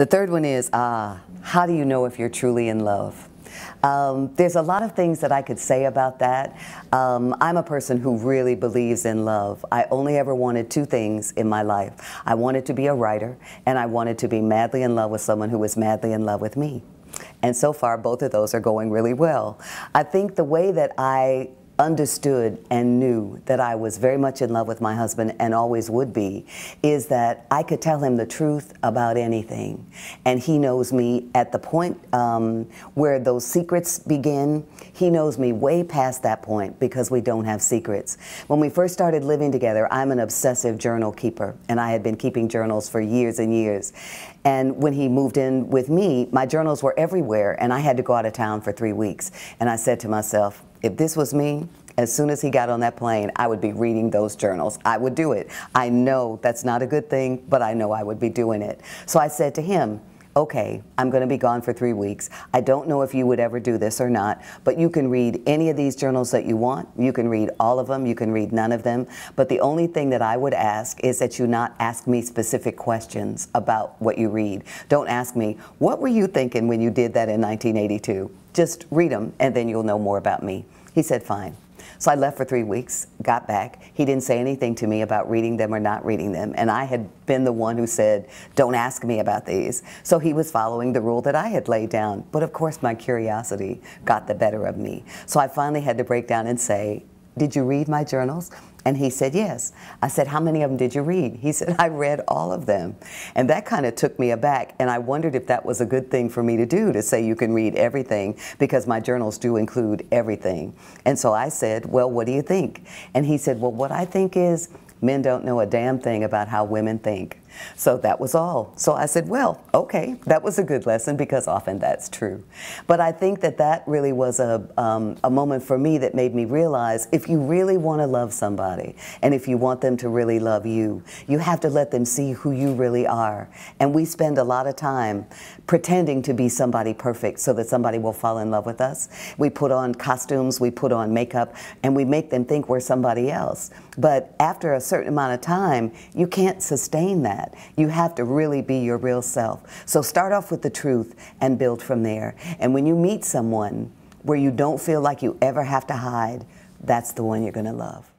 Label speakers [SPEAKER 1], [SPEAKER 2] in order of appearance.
[SPEAKER 1] The third one is ah, how do you know if you're truly in love? Um, there's a lot of things that I could say about that. Um, I'm a person who really believes in love. I only ever wanted two things in my life I wanted to be a writer, and I wanted to be madly in love with someone who was madly in love with me. And so far, both of those are going really well. I think the way that I understood and knew that I was very much in love with my husband and always would be is that I could tell him the truth about anything. And he knows me at the point um, where those secrets begin. He knows me way past that point because we don't have secrets. When we first started living together, I'm an obsessive journal keeper, and I had been keeping journals for years and years. And when he moved in with me, my journals were everywhere, and I had to go out of town for three weeks. And I said to myself, if this was me, as soon as he got on that plane, I would be reading those journals. I would do it. I know that's not a good thing, but I know I would be doing it. So I said to him, okay, I'm going to be gone for three weeks. I don't know if you would ever do this or not, but you can read any of these journals that you want. You can read all of them. You can read none of them. But the only thing that I would ask is that you not ask me specific questions about what you read. Don't ask me, what were you thinking when you did that in 1982? Just read them, and then you'll know more about me. He said, fine. So I left for three weeks, got back. He didn't say anything to me about reading them or not reading them. And I had been the one who said, Don't ask me about these. So he was following the rule that I had laid down. But of course, my curiosity got the better of me. So I finally had to break down and say, Did you read my journals? And he said, Yes. I said, How many of them did you read? He said, I read all of them. And that kind of took me aback. And I wondered if that was a good thing for me to do to say you can read everything because my journals do include everything. And so I said, Well, what do you think? And he said, Well, what I think is men don't know a damn thing about how women think. So that was all. So I said, well, okay, that was a good lesson because often that's true. But I think that that really was a, um, a moment for me that made me realize if you really want to love somebody and if you want them to really love you, you have to let them see who you really are. And we spend a lot of time pretending to be somebody perfect so that somebody will fall in love with us. We put on costumes, we put on makeup, and we make them think we're somebody else. But after a certain amount of time, you can't sustain that that. You have to really be your real self. So start off with the truth and build from there. And when you meet someone where you don't feel like you ever have to hide, that's the one you're going to love.